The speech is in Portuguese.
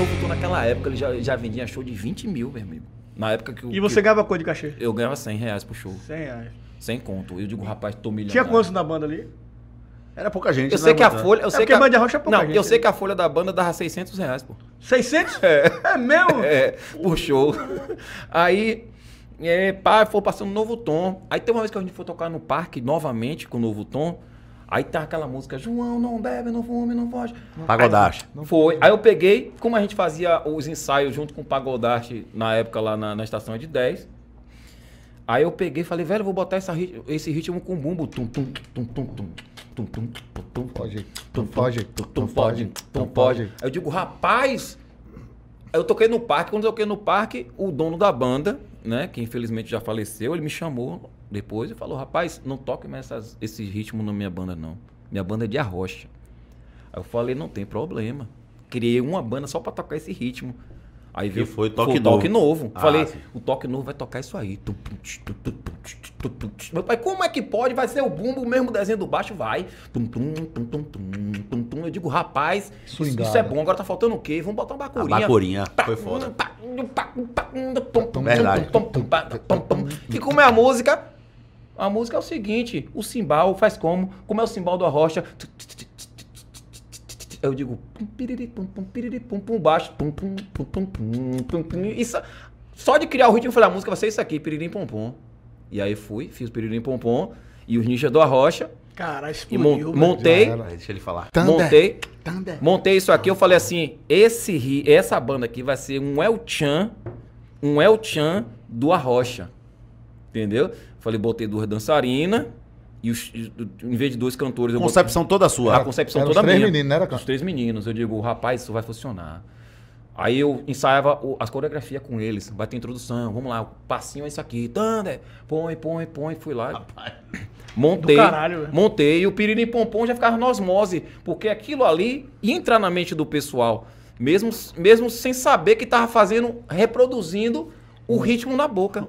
novo naquela época, ele já, já vendia show de 20 mil, meu amigo. Na época que E você que... ganhava quanto de cachê? Eu ganhava 100 reais pro show. 100 reais. Sem conto. Eu digo, rapaz, tô milhão. Tinha quantos na banda ali? Era pouca gente. Eu né, sei que a folha. Eu é sei que a... Band Rocha é pouca Não, gente, eu sei né? que a folha da banda dava 600 reais, pô. 600? É. É mesmo? É, por show. Aí, é, pá, foi passando um novo tom. Aí tem uma vez que a gente foi tocar no parque novamente com o novo tom. Aí tá aquela música, João, não bebe, não fume, não foge. Pagodaste. Foi. Aí eu peguei, como a gente fazia os ensaios junto com o Pagodaste na época lá na, na estação de 10. Aí eu peguei e falei, velho, vou botar essa, esse ritmo com bumbo. Tum, tum, tum, tum, tum. Tum, tum, tum, tum, pode, tum, pode, tum, pode, tum, pode. eu digo, rapaz, eu toquei no parque. Quando eu toquei no parque, o dono da banda né, que infelizmente já faleceu, ele me chamou depois e falou: Rapaz, não toque mais essas, esse ritmo na minha banda, não. Minha banda é de arrocha. Aí eu falei: Não tem problema. Criei uma banda só para tocar esse ritmo. Aí veio que foi toque, foi novo. novo. Ah, Falei, sim. o toque novo vai tocar isso aí. Meu pai, como é que pode? Vai ser o bumbo, o mesmo desenho do baixo, vai. Eu digo, rapaz, isso, isso é bom. Agora tá faltando o quê? Vamos botar uma bacurinha. A bacurinha, foi foda. Verdade. E como é a música? A música é o seguinte, o cimbal faz como? Como é o cimbal do Arrocha? eu digo pum, piriri, pum, pum, piriri, pum, pum, baixo, pum, pum, pum, pum, pum, pum, pum. Isso, só de criar o ritmo, eu falei, a música vai ser isso aqui, piriri pum, pum. E aí fui, fiz o piririm, pum, pum, e os ninjas do Arrocha. Cara, explodiu. E montei. deixa ele falar. Thunder, montei. Thunder. Montei isso aqui, eu falei assim, esse essa banda aqui vai ser um El Chan, um El Chan do Arrocha. Entendeu? Falei, botei duas dançarinas e os, em vez de dois cantores. concepção toda sua. a concepção toda os três minha. Meninos, né, era... Os três meninos. Eu digo, rapaz, isso vai funcionar. Aí eu ensaiava as coreografias com eles, vai ter introdução, vamos lá, o passinho é isso aqui, Thunder, põe, põe, põe, fui lá. Rapaz. Montei, caralho, montei, e o piriri pompom já ficava nosmose, porque aquilo ali entra na mente do pessoal, mesmo, mesmo sem saber que estava fazendo, reproduzindo o ritmo na boca.